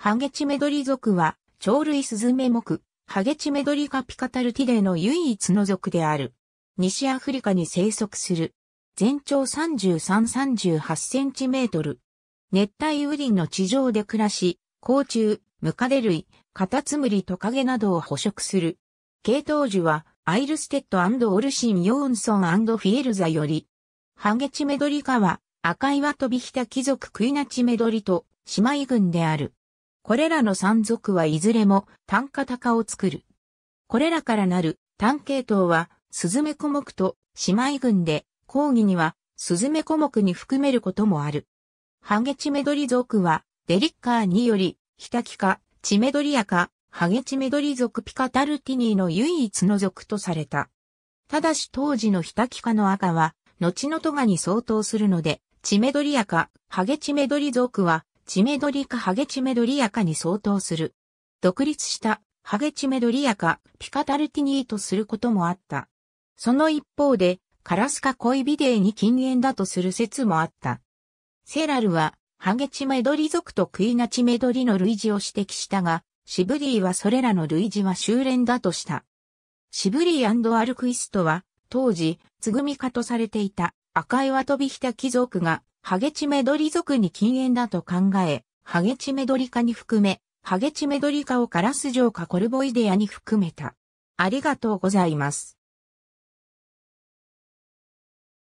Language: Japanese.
ハゲチメドリ属は、鳥類スズメ目、ハゲチメドリカピカタルティデの唯一の属である。西アフリカに生息する。全長3338センチメートル。熱帯雨林の地上で暮らし、甲虫、ムカデ類、カタツムリトカゲなどを捕食する。系統樹は、アイルステッドオルシン・ヨーンソンフィエルザより。ハゲチメドリカは、赤岩飛びヒタ貴族クイナチメドリと姉妹群である。これらの山族はいずれも単価高を作る。これらからなる単系統は、スズメコモクと姉妹群で、抗議にはスズメコモクに含めることもある。ハゲチメドリ族は、デリッカーにより、ヒタキカ、チメドリアカ、ハゲチメドリ族ピカタルティニーの唯一の族とされた。ただし当時のヒタキカの赤は、後のトガに相当するので、チメドリアカ、ハゲチメドリ族は、チメドリかハゲチメドリアかに相当する。独立したハゲチメドリアかピカタルティニーとすることもあった。その一方で、カラスカ恋ビデーに禁煙だとする説もあった。セラルは、ハゲチメドリ族とクイナチメドリの類似を指摘したが、シブリーはそれらの類似は修練だとした。シブリーアルクイストは、当時、つぐみ化とされていた赤いワトビヒタ貴族がハゲチメドリ属に禁煙だと考え、ハゲチメドリ科に含め、ハゲチメドリ科をカラスジョコルボイデアに含めた。ありがとうございます。